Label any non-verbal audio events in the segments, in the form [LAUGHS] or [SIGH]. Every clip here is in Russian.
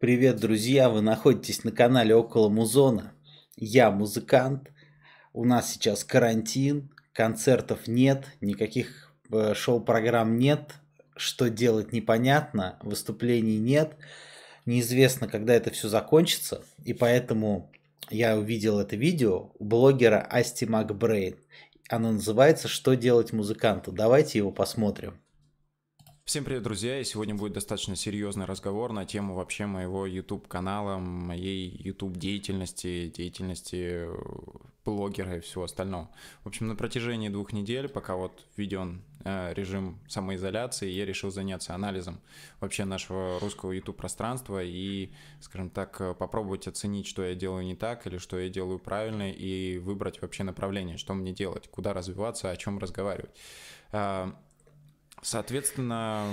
Привет, друзья! Вы находитесь на канале Около Музона. Я музыкант. У нас сейчас карантин, концертов нет, никаких э, шоу-программ нет, что делать непонятно, выступлений нет, неизвестно, когда это все закончится, и поэтому я увидел это видео у блогера Асти Макбрейн. Оно называется «Что делать музыканту?». Давайте его посмотрим. Всем привет, друзья, и сегодня будет достаточно серьезный разговор на тему вообще моего YouTube-канала, моей YouTube-деятельности, деятельности э, блогера и всего остального. В общем, на протяжении двух недель, пока вот введен э, режим самоизоляции, я решил заняться анализом вообще нашего русского YouTube-пространства и, скажем так, э, попробовать оценить, что я делаю не так или что я делаю правильно, и выбрать вообще направление, что мне делать, куда развиваться, о чем разговаривать. Э, Соответственно,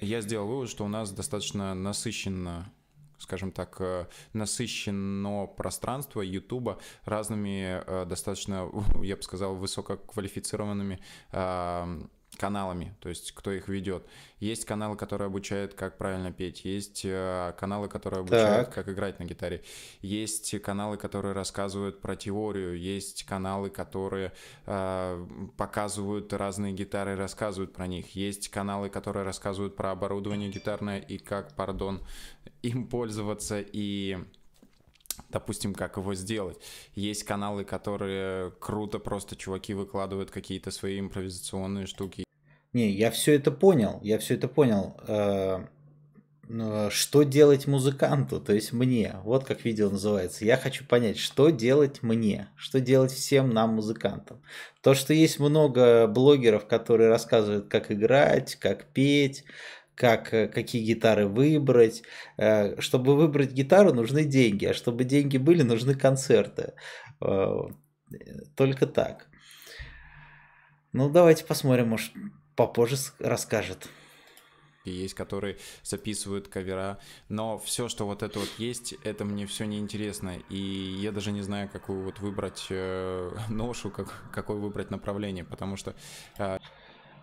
я сделал вывод, что у нас достаточно насыщенно скажем так, э, насыщено пространство Ютуба разными э, достаточно, [LAUGHS] я бы сказал, высококвалифицированными эм, каналами, то есть кто их ведет. Есть каналы, которые обучают, как правильно петь, есть э, каналы, которые обучают, так. как играть на гитаре, есть каналы, которые рассказывают про теорию, есть каналы, которые э, показывают разные гитары, рассказывают про них, есть каналы, которые рассказывают про оборудование гитарное и как, пардон, им пользоваться и допустим, как его сделать. Есть каналы, которые круто просто чуваки выкладывают какие-то свои импровизационные штуки. Не, я все это понял, я все это понял. Э, ну, что делать музыканту, то есть мне, вот как видео называется. Я хочу понять, что делать мне, что делать всем нам, музыкантам. То, что есть много блогеров, которые рассказывают, как играть, как петь, как, э, какие гитары выбрать. Э, чтобы выбрать гитару, нужны деньги, а чтобы деньги были, нужны концерты. Э, только так. Ну, давайте посмотрим, может, попозже расскажет. есть, которые записывают кавера. Но все, что вот это вот есть, это мне все неинтересно. И я даже не знаю, какую вот выбрать э, [LAUGHS] ношу, как, какое выбрать направление, потому что... Э...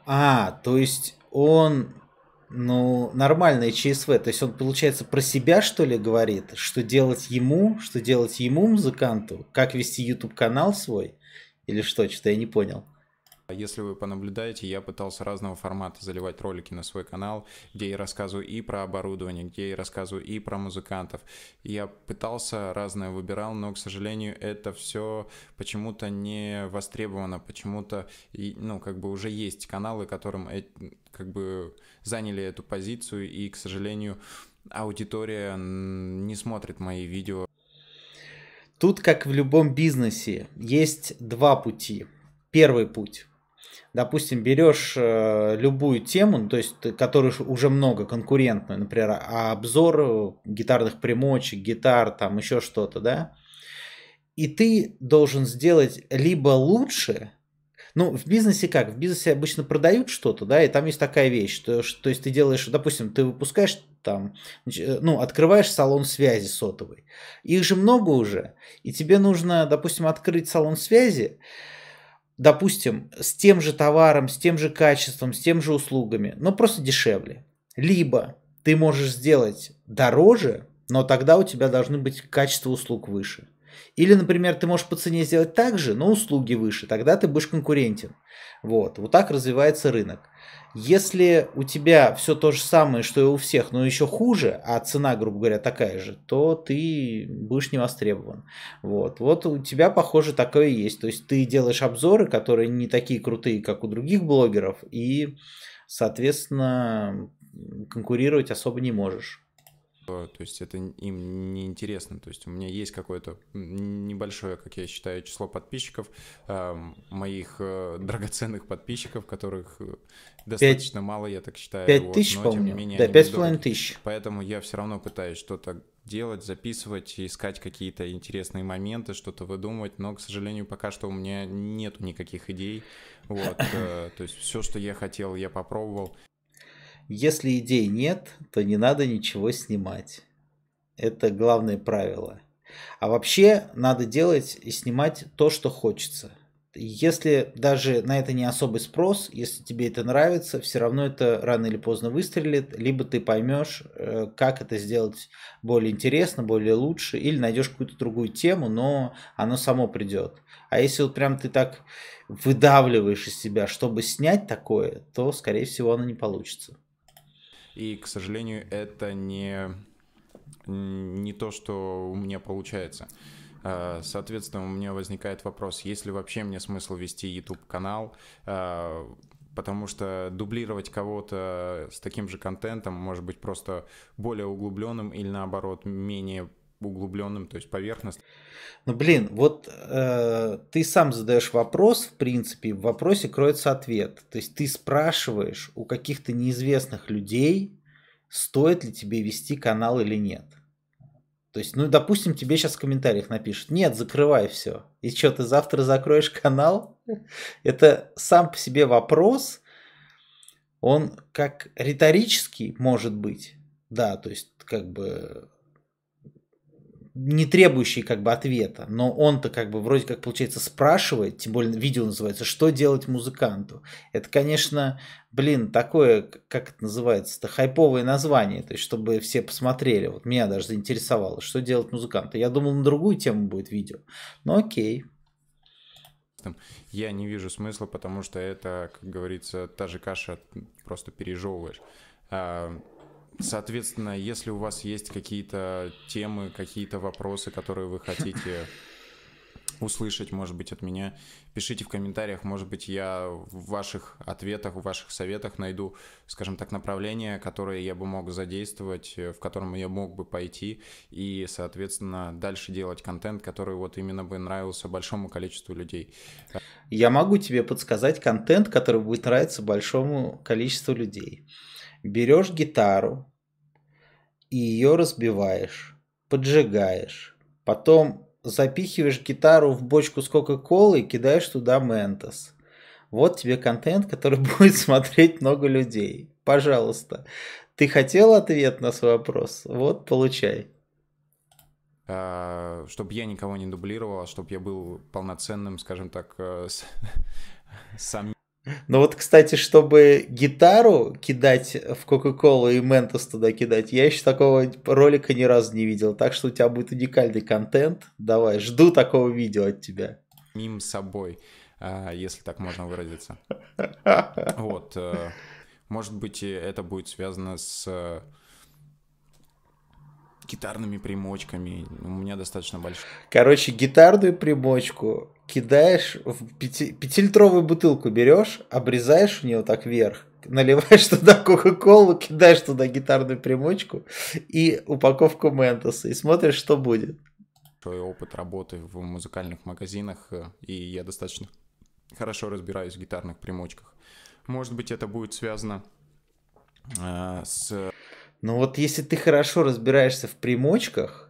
А, то есть он ну, нормальное ЧСВ. То есть он, получается, про себя, что ли, говорит, что делать ему, что делать ему, музыканту, как вести YouTube-канал свой, или что, что-то я не понял. А если вы понаблюдаете, я пытался разного формата заливать ролики на свой канал, где я рассказываю и про оборудование, где я рассказываю и про музыкантов. Я пытался разное выбирал, но, к сожалению, это все почему-то не востребовано, почему-то, ну, как бы уже есть каналы, которым как бы заняли эту позицию, и, к сожалению, аудитория не смотрит мои видео. Тут, как в любом бизнесе, есть два пути. Первый путь допустим, берешь э, любую тему, ну, то есть, которую уже много, конкурентную, например, а обзор э, гитарных примочек, гитар, там еще что-то, да, и ты должен сделать либо лучше, ну, в бизнесе как? В бизнесе обычно продают что-то, да, и там есть такая вещь, что, что, то есть ты делаешь, допустим, ты выпускаешь там, э, ну, открываешь салон связи сотовый. Их же много уже, и тебе нужно, допустим, открыть салон связи, допустим, с тем же товаром, с тем же качеством, с тем же услугами, но просто дешевле. Либо ты можешь сделать дороже, но тогда у тебя должны быть качество услуг выше. Или, например, ты можешь по цене сделать так же, но услуги выше, тогда ты будешь конкурентен. Вот, вот так развивается рынок. Если у тебя все то же самое, что и у всех, но еще хуже, а цена, грубо говоря, такая же, то ты будешь не востребован. Вот, вот у тебя, похоже, такое есть. То есть ты делаешь обзоры, которые не такие крутые, как у других блогеров, и, соответственно, конкурировать особо не можешь то есть это им не интересно. То есть у меня есть какое-то небольшое, как я считаю, число подписчиков, а, моих э, драгоценных подписчиков, которых 5, э, достаточно мало, я так считаю. пять вот, тысяч, по-моему. Не менее, да, 5,5 тысяч. Поэтому я все равно пытаюсь что-то делать, записывать, искать какие-то интересные моменты, что-то выдумывать, но, к сожалению, пока что у меня нет никаких идей. Вот, э, то есть все, что я хотел, я попробовал. Если идей нет, то не надо ничего снимать. Это главное правило. А вообще надо делать и снимать то, что хочется. Если даже на это не особый спрос, если тебе это нравится, все равно это рано или поздно выстрелит, либо ты поймешь, э, как это сделать более интересно, более лучше, или найдешь какую-то другую тему, но оно само придет. А если вот прям ты так выдавливаешь из себя, чтобы снять такое, то, скорее всего, оно не получится. И, к сожалению, это не, не то, что у меня получается. А, соответственно, у меня возникает вопрос, есть ли вообще мне смысл вести YouTube-канал, а, потому что дублировать кого-то с таким же контентом, может быть, просто более углубленным или наоборот менее углубленным, то есть поверхностным. Ну блин, вот э, ты сам задаешь вопрос, в принципе, в вопросе кроется ответ. То есть ты спрашиваешь у каких-то неизвестных людей, стоит ли тебе вести канал или нет. То есть, ну, допустим, тебе сейчас в комментариях напишут, нет, закрывай все. И что, ты завтра закроешь канал? Это сам по себе вопрос, он как риторический может быть, да, то есть как бы не требующий как бы ответа, но он-то как бы вроде как получается спрашивает, тем более видео называется «Что делать музыканту?». Это, конечно, блин, такое, как это называется, это хайповое название, то есть чтобы все посмотрели, вот меня даже заинтересовало, что делать музыканту. Я думал, на другую тему будет видео, но ну, окей. Я не вижу смысла, потому что это, как говорится, та же каша, просто пережевываешь а, Соответственно, если у вас есть какие-то темы, какие-то вопросы, которые вы хотите [LAUGHS] услышать, может быть, от меня, пишите в комментариях, может быть, я в ваших ответах, в ваших советах найду, скажем так, направление, которое я бы мог задействовать, э, в котором я мог бы пойти и, соответственно, дальше делать контент, который вот именно бы нравился большому количеству людей. Я могу тебе подсказать контент, который будет нравиться большому количеству людей берешь гитару и ее разбиваешь, поджигаешь, потом запихиваешь гитару в бочку с Кока-Колы и кидаешь туда Ментос. Вот тебе контент, который [LAUGHS] будет смотреть много людей. Пожалуйста. Ты хотел ответ на свой вопрос? Вот, получай. А, чтобы я никого не дублировал, а чтобы я был полноценным, скажем так, э, [LAUGHS] с... сам но ну вот, кстати, чтобы гитару кидать в Кока-Колу и Ментос туда кидать, я еще такого ролика ни разу не видел. Так что у тебя будет уникальный контент. Давай, жду такого видео от тебя. Мим собой, а, если так можно выразиться. [LAUGHS] Вот. Э, может быть, это будет связано с э, гитарными примочками. У меня достаточно большой. Короче, гитарную примочку кидаешь в пятилитровую бутылку берешь, обрезаешь у нее так вверх, наливаешь туда кока-колу, кидаешь туда гитарную примочку и упаковку ментоса и смотришь, что будет. Твой опыт работы в музыкальных магазинах, э, и я достаточно хорошо разбираюсь в гитарных примочках. Может быть, это будет связано э, с... Ну вот если ты хорошо разбираешься в примочках,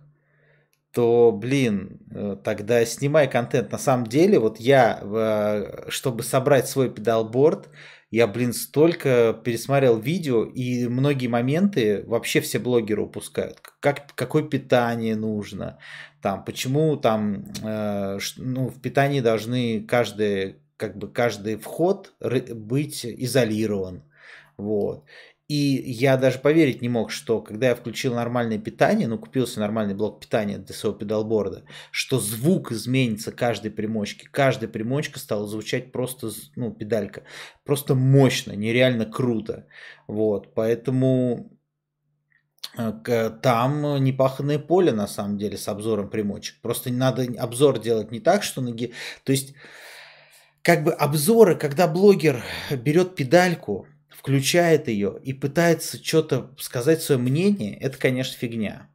то, блин, э, тогда снимай контент. На самом деле, вот я, э, чтобы собрать свой педалборд, я, блин, столько пересмотрел видео, и многие моменты вообще все блогеры упускают. Как, какое питание нужно, там, почему там, э, ну, в питании должны каждый, как бы каждый вход быть изолирован. Вот. И я даже поверить не мог, что когда я включил нормальное питание, ну, купился нормальный блок питания для своего педалборда, что звук изменится каждой примочки. Каждая примочка стала звучать просто, ну, педалька. Просто мощно, нереально круто. Вот, поэтому э, там непаханное поле, на самом деле, с обзором примочек. Просто надо обзор делать не так, что ноги... То есть, как бы обзоры, когда блогер берет педальку, включает ее и пытается что-то сказать свое мнение, это, конечно, фигня.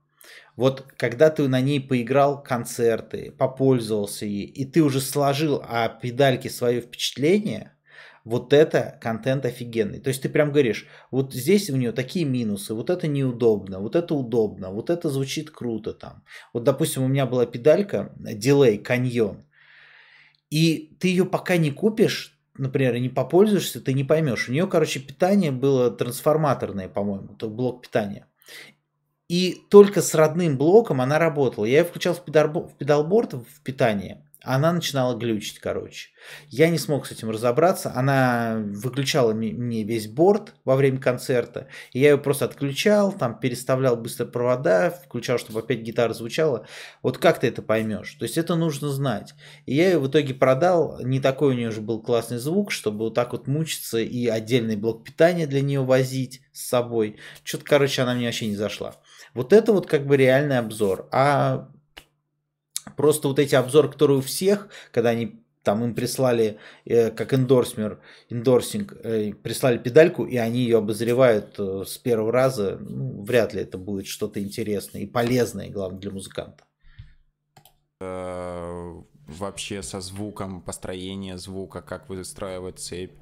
Вот когда ты на ней поиграл концерты, попользовался ей, и ты уже сложил о а педальке свое впечатление, вот это контент офигенный. То есть ты прям говоришь, вот здесь у нее такие минусы, вот это неудобно, вот это удобно, вот это звучит круто там. Вот, допустим, у меня была педалька э, Delay Canyon, и ты ее пока не купишь, например, не попользуешься, ты не поймешь. У нее, короче, питание было трансформаторное, по-моему, то блок питания. И только с родным блоком она работала. Я ее включал в, педалборд в питание, она начинала глючить, короче. Я не смог с этим разобраться. Она выключала мне весь борт во время концерта. И я ее просто отключал, там переставлял быстро провода, включал, чтобы опять гитара звучала. Вот как ты это поймешь? То есть это нужно знать. И я ее в итоге продал. Не такой у нее уже был классный звук, чтобы вот так вот мучиться и отдельный блок питания для нее возить с собой. Что-то, короче, она мне вообще не зашла. Вот это вот как бы реальный обзор. А Просто вот эти обзоры, которые у всех, когда они там им прислали э, как эндорсмер, эндорсинг, э, прислали педальку, и они ее обозревают э, с первого раза, ну, вряд ли это будет что-то интересное и полезное, главное, для музыканта. Э, вообще со звуком, построение звука, как выстраивать цепь.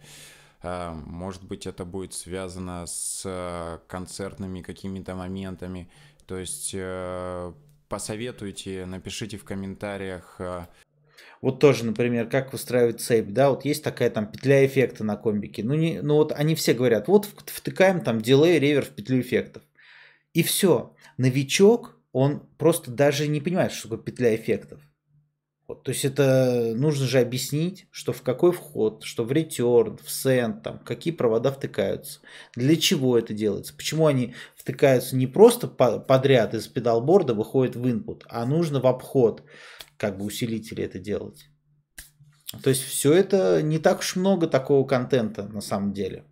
Э, может быть, это будет связано с э, концертными какими-то моментами. То есть посоветуйте, напишите в комментариях. Э. Вот тоже, например, как выстраивать цепь, да, вот есть такая там петля эффекта на комбике. Ну, не, ну вот они все говорят, вот втыкаем там дилей, ревер в петлю эффектов. И все. Новичок, он просто даже не понимает, что такое петля эффектов. Вот, то есть это нужно же объяснить, что в какой вход, что в return, в send, там, какие провода втыкаются, для чего это делается, почему они втыкаются не просто по подряд из педалборда выходит в input, а нужно в обход как бы усилителя это делать. То есть все это не так уж много такого контента на самом деле.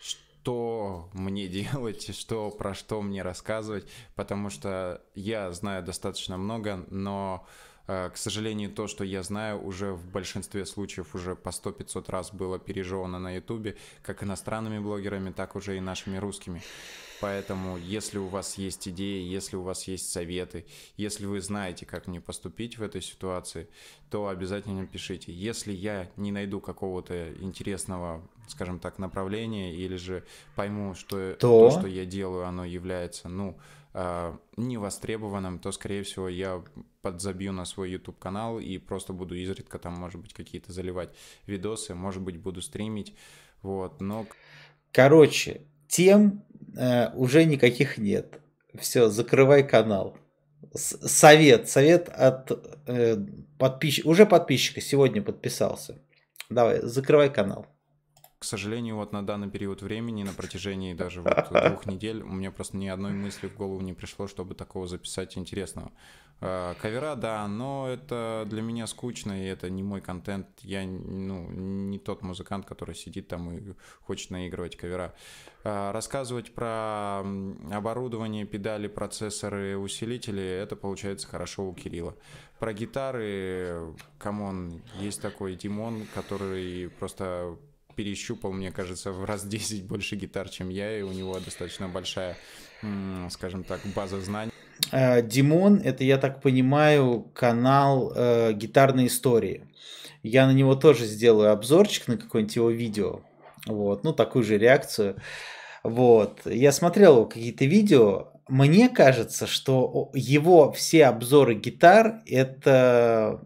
Что мне [LAUGHS] делать, что про что мне рассказывать, потому что я знаю достаточно много, но Э, к сожалению, то, что я знаю, уже в большинстве случаев уже по 100-500 раз было пережевано на Ютубе, как иностранными блогерами, так уже и нашими русскими. Поэтому, если у вас есть идеи, если у вас есть советы, если вы знаете, как мне поступить в этой ситуации, то обязательно пишите. Если я не найду какого-то интересного, скажем так, направления или же пойму, что то, то что я делаю, оно является, ну, э, невостребованным, то, скорее всего, я подзабью на свой YouTube-канал и просто буду изредка там, может быть, какие-то заливать видосы, может быть, буду стримить, вот, но... Короче, тем э, уже никаких нет. Все, закрывай канал. С совет, совет от э, подписчика, уже подписчика сегодня подписался. Давай, закрывай канал к сожалению, вот на данный период времени, на протяжении даже вот двух недель, у меня просто ни одной мысли в голову не пришло, чтобы такого записать интересного. А, кавера, да, но это для меня скучно, и это не мой контент. Я ну, не тот музыкант, который сидит там и хочет наигрывать кавера. А, рассказывать про оборудование, педали, процессоры, усилители, это получается хорошо у Кирилла. Про гитары, э, камон, есть такой Димон, который просто перещупал, мне кажется, в раз 10 больше гитар, чем я, и у него достаточно большая, скажем так, база знаний. Э, Димон, это, я так понимаю, канал э, гитарной истории. Я на него тоже сделаю обзорчик на какое-нибудь его видео. Вот, ну, такую же реакцию. Вот, я смотрел какие-то видео. Мне кажется, что его все обзоры гитар это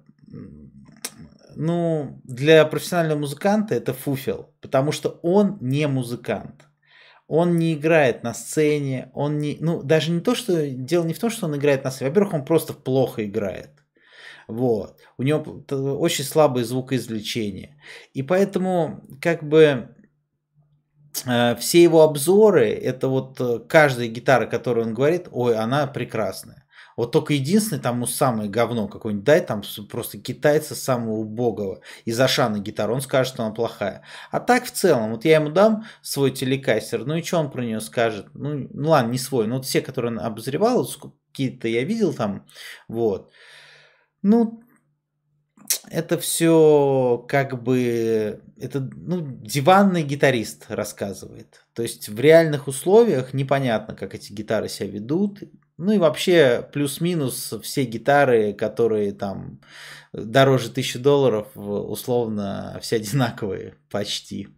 ну, для профессионального музыканта это фуфел, потому что он не музыкант. Он не играет на сцене, он не, ну, даже не то, что, дело не в том, что он играет на сцене, во-первых, он просто плохо играет. Вот. У него очень слабое звукоизвлечение. И поэтому, как бы, э, все его обзоры, это вот э, каждая гитара, которую он говорит, ой, она прекрасная. Вот только единственный там ну, самый говно какой нибудь дай, там просто китайца самого убогого из Ашана гитар, он скажет, что она плохая. А так в целом, вот я ему дам свой телекастер, ну и что он про нее скажет? Ну, ну ладно, не свой, но вот все, которые он обозревал, вот какие-то я видел там, вот. Ну, это все как бы это ну, диванный гитарист рассказывает. То есть в реальных условиях непонятно, как эти гитары себя ведут, ну и вообще, плюс-минус, все гитары, которые там дороже тысячи долларов, условно, все одинаковые почти.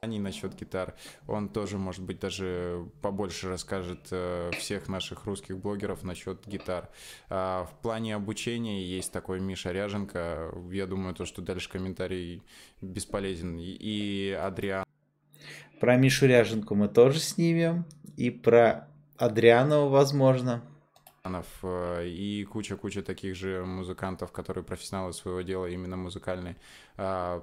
Они насчет гитар. Он тоже, может быть, даже побольше расскажет э, всех наших русских блогеров насчет гитар. А в плане обучения есть такой Миша Ряженко. Я думаю, то, что дальше комментарий бесполезен. И Адриан. Про Мишу Ряженку мы тоже снимем. И про Адрианова, возможно. Э, и куча-куча таких же музыкантов, которые профессионалы своего дела, именно музыкальные а,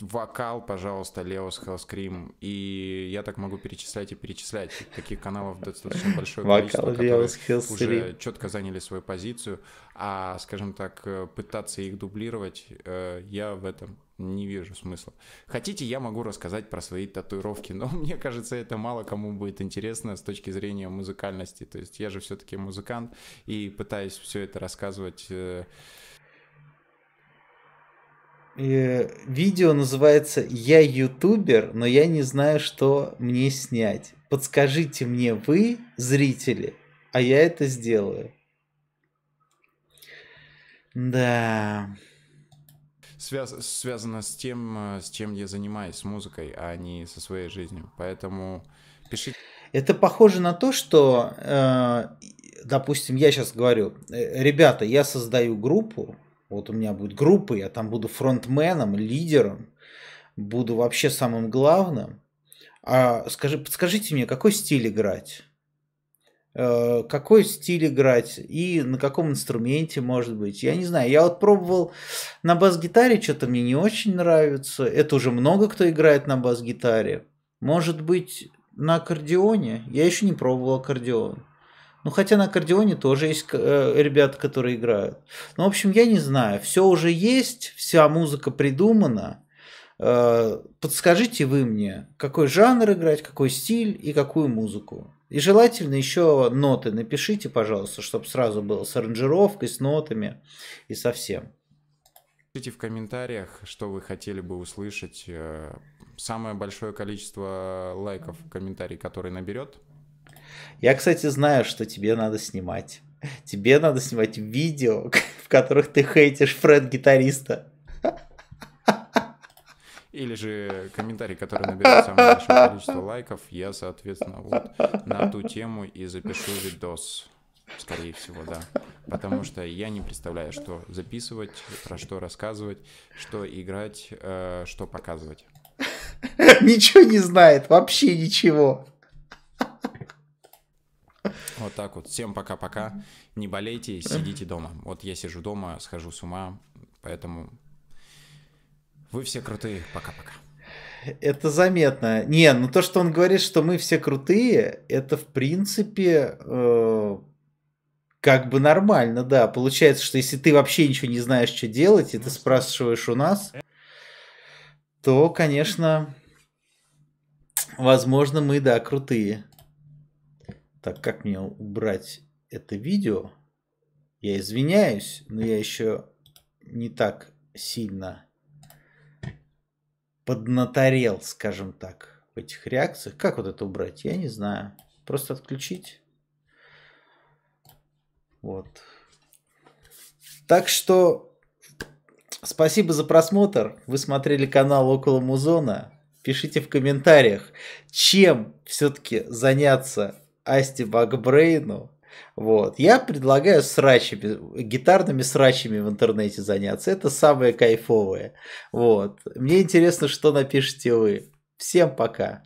вокал, пожалуйста, Леос Хелскрим. И я так могу перечислять и перечислять. Таких каналов достаточно большое количество, вокал, Леос, уже четко заняли свою позицию. А, скажем так, э, пытаться их дублировать, э, я в этом не вижу смысла. Хотите, я могу рассказать про свои татуировки, но [LAUGHS] мне кажется, это мало кому будет интересно с точки зрения музыкальности. То есть я же все-таки музыкант и пытаюсь все это рассказывать. Э, э, видео называется «Я ютубер, но я не знаю, что мне снять». Подскажите мне вы, зрители, а я это сделаю. Да связ, связано с тем, э, с чем я занимаюсь, с музыкой, а не со своей жизнью. Поэтому пишите. Это похоже на то, что, э, допустим, я сейчас говорю, э, ребята, я создаю группу, вот у меня будет группа, я там буду фронтменом, лидером, буду вообще самым главным. А скажи, подскажите мне, какой стиль играть? Э, какой стиль играть и на каком инструменте, может быть. Я не знаю, я вот пробовал на бас-гитаре, что-то мне не очень нравится. Это уже много кто играет на бас-гитаре. Может быть, на аккордеоне? Я еще не пробовал аккордеон. Ну, хотя на аккордеоне тоже есть э, ребята, которые играют. Ну, в общем, я не знаю. Все уже есть, вся музыка придумана. Э, подскажите вы мне, какой жанр играть, какой стиль и какую музыку. И желательно еще ноты напишите, пожалуйста, чтобы сразу было с аранжировкой, с нотами и со всем. Пишите в комментариях, что вы хотели бы услышать. Э, самое большое количество лайков, комментарий, который наберет. Я, кстати, знаю, что тебе надо снимать. Тебе надо снимать видео, [LAUGHS] в которых ты хейтишь Фред-гитариста. Или же комментарий, который наберет самое большое количество лайков, я, соответственно, вот на ту тему и запишу видос. Скорее всего, да. Потому что я не представляю, что записывать, про что рассказывать, что играть, э, что показывать. [LAUGHS] Ничего не знает, вообще ничего. Вот так вот. Всем пока-пока. Не болейте, сидите дома. Вот я сижу дома, схожу с ума, поэтому вы все крутые. Пока-пока. Это заметно. Не, ну то, что он говорит, что мы все крутые, это в принципе э, как бы нормально, да. Получается, что если ты вообще ничего не знаешь, что делать, и ты спрашиваешь у нас, то, конечно, возможно, мы, да, крутые. Так, как мне убрать это видео? Я извиняюсь, но я еще не так сильно поднаторел, скажем так, в этих реакциях. Как вот это убрать? Я не знаю. Просто отключить. Вот. Так что спасибо за просмотр. Вы смотрели канал Около Музона. Пишите в комментариях, чем все-таки заняться Асти Бакбрейну вот. Я предлагаю срачами, гитарными срачами в интернете заняться. Это самое кайфовое. Вот. Мне интересно, что напишете вы. Всем пока.